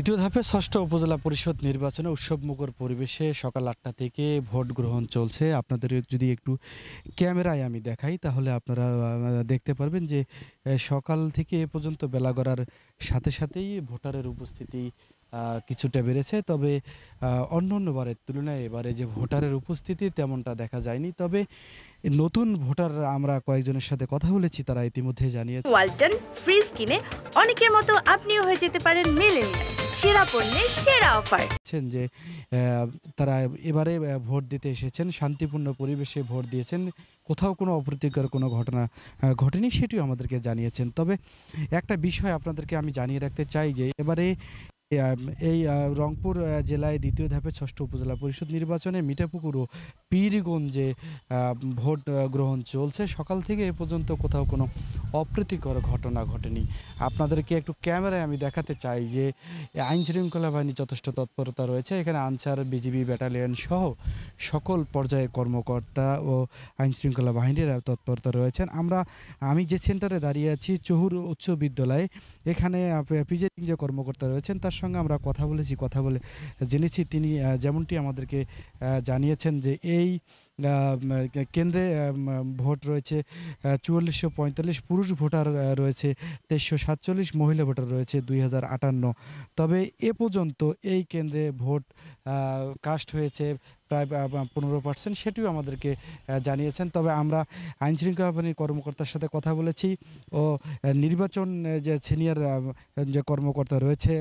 দ্বিতীয় ধাপে ষষ্ঠ উপজেলা পরিষদ নির্বাচনে উৎসবমুখর পরিবেশে সকাল আটটা থেকে ভোট গ্রহণ চলছে আপনাদের যদি একটু ক্যামেরায় আমি দেখাই তাহলে আপনারা দেখতে পারবেন যে সকাল থেকে এ পর্যন্ত বেলা গড়ার সাথে সাথেই ভোটারের উপস্থিতি কিছুটা বেড়েছে তবে অন্য অন্য বারের তুলনায় এবারে যে ভোটারের উপস্থিতি তেমনটা দেখা যায়নি তবে নতুন ভোটার আমরা কয়েকজনের সাথে কথা বলেছি তারা ইতিমধ্যে জানিয়েছে ওয়ালটন ফ্রিজ কিনে অনেকের মতো আপনিও হয়ে যেতে পারেন মেলেনিয়া সেরা সেরা অফার যে তারা এবারে ভোট দিতে এসেছেন শান্তিপূর্ণ পরিবেশে ভোট দিয়েছেন কোথাও কোনো অপ্রীতিকর কোনো ঘটনা ঘটেনি সেটিও আমাদেরকে জানিয়েছেন তবে একটা বিষয় আপনাদেরকে আমি জানিয়ে রাখতে চাই যে এবারে এই রংপুর জেলায় দ্বিতীয় ধাপে ষষ্ঠ উপজেলা পরিষদ নির্বাচনে মিঠাপুকুর ও পীরগঞ্জে ভোট গ্রহণ চলছে সকাল থেকে এ পর্যন্ত কোথাও কোনো অপ্রীতিকর ঘটনা ঘটেনি আপনাদেরকে একটু ক্যামেরায় আমি দেখাতে চাই যে আইনশৃঙ্খলা বাহিনী যথেষ্ট তৎপরতা রয়েছে এখানে আনসার বিজিবি ব্যাটালিয়ন সহ সকল পর্যায়ে কর্মকর্তা ও আইনশৃঙ্খলা বাহিনীর তৎপরতা রয়েছেন আমরা আমি যে সেন্টারে দাঁড়িয়ে আছি চহুর উচ্চ বিদ্যালয়ে এখানে প্রিজাইডিং যে কর্মকর্তা রয়েছেন তার সঙ্গে আমরা কথা বলেছি কথা বলে জেনেছি তিনি যেমনটি আমাদেরকে জানিয়েছেন যে এই কেন্দ্রে ভোট রয়েছে চুয়াল্লিশশো পঁয়তাল্লিশ পুরুষ ভোটার রয়েছে তেইশশো সাতচল্লিশ মহিলা ভোটার রয়েছে দুই হাজার আটান্ন তবে এ পর্যন্ত এই কেন্দ্রে ভোট কাস্ট হয়েছে প্রায় পনেরো পার্সেন্ট সেটিও আমাদেরকে জানিয়েছেন তবে আমরা আইনশৃঙ্খলা বাহিনীর কর্মকর্তার সাথে কথা বলেছি ও নির্বাচন যে সিনিয়র যে কর্মকর্তা রয়েছে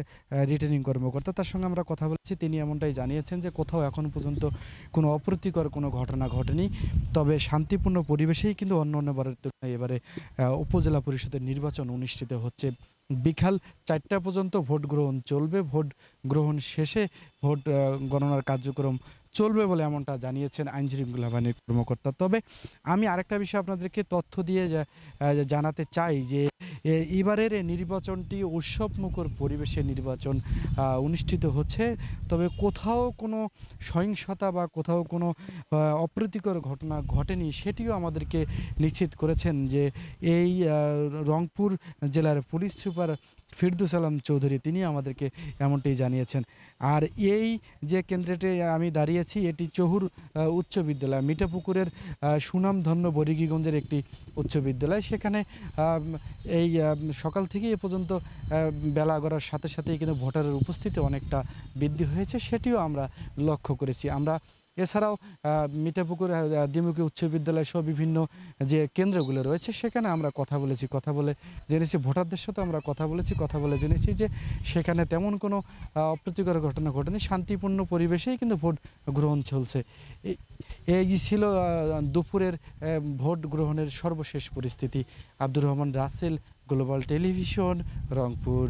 রিটার্নিং কর্মকর্তা তার সঙ্গে আমরা কথা বলেছি তিনি এমনটাই জানিয়েছেন যে কোথাও এখন পর্যন্ত কোনো অপ্রীতিকর কোনো ঘটনা ঘটেনি তবে শান্তিপূর্ণ পরিবেশেই কিন্তু অন্য অন্যবারের তুলনায় এবারে উপজেলা পরিষদের নির্বাচন অনুষ্ঠিত হচ্ছে বিকাল চারটা পর্যন্ত ভোট গ্রহণ চলবে ভোট গ্রহণ শেষে ভোট গণনার কার্যক্রম চলবে বলে এমনটা জানিয়েছেন আইনজীবী গুলাবানের কর্মকর্তা তবে আমি আরেকটা বিষয় আপনাদেরকে তথ্য দিয়ে জানাতে চাই যে এবারের নির্বাচনটি উৎসবমুখর পরিবেশে নির্বাচন অনুষ্ঠিত হচ্ছে তবে কোথাও কোনো সহিংসতা বা কোথাও কোনো অপ্রীতিকর ঘটনা ঘটেনি সেটিও আমাদেরকে নিশ্চিত করেছেন যে এই রংপুর জেলার পুলিশ সুপার ফিরদুস আলম চৌধুরী তিনি আমাদেরকে এমনটি জানিয়েছেন আর এই যে কেন্দ্রটি আমি দাঁড়িয়ে দাঁড়িয়েছি এটি চহুর উচ্চ বিদ্যালয় মিঠাপুকুরের সুনামধন্য বরিগীগঞ্জের একটি উচ্চ বিদ্যালয় সেখানে এই সকাল থেকে এ পর্যন্ত বেলা গড়ার সাথে সাথে কিন্তু ভোটারের উপস্থিতি অনেকটা বৃদ্ধি হয়েছে সেটিও আমরা লক্ষ্য করেছি আমরা এছাড়াও মিঠাপুকুর ডিমুকি উচ্চ বিদ্যালয় সহ বিভিন্ন যে কেন্দ্রগুলো রয়েছে সেখানে আমরা কথা বলেছি কথা বলে জেনেছি ভোটারদের সাথে আমরা কথা বলেছি কথা বলে জেনেছি যে সেখানে তেমন কোনো অপ্রীতিকর ঘটনা ঘটেনি শান্তিপূর্ণ পরিবেশেই কিন্তু ভোট গ্রহণ চলছে এই ছিল দুপুরের ভোট গ্রহণের সর্বশেষ পরিস্থিতি আব্দুর রহমান রাসেল গ্লোবাল টেলিভিশন রংপুর